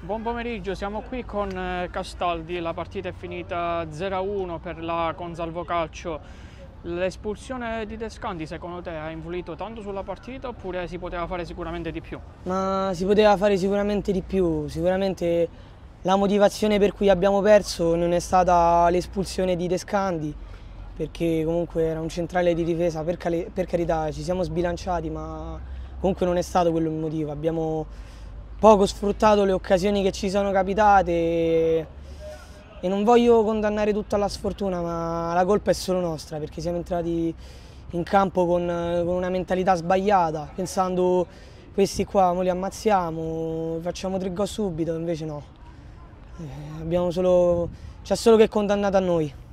Buon pomeriggio, siamo qui con eh, Castaldi, la partita è finita 0-1 per la Consalvo Calcio. L'espulsione di Descandi secondo te ha influito tanto sulla partita oppure si poteva fare sicuramente di più? Ma si poteva fare sicuramente di più, sicuramente la motivazione per cui abbiamo perso non è stata l'espulsione di Descandi perché comunque era un centrale di difesa, per, per carità ci siamo sbilanciati ma comunque non è stato quello il motivo, abbiamo poco sfruttato le occasioni che ci sono capitate e, e non voglio condannare tutta la sfortuna, ma la colpa è solo nostra perché siamo entrati in campo con, con una mentalità sbagliata, pensando questi qua mo li ammazziamo, facciamo tre gol subito, invece no. Eh, C'è solo, solo che è condannato a noi.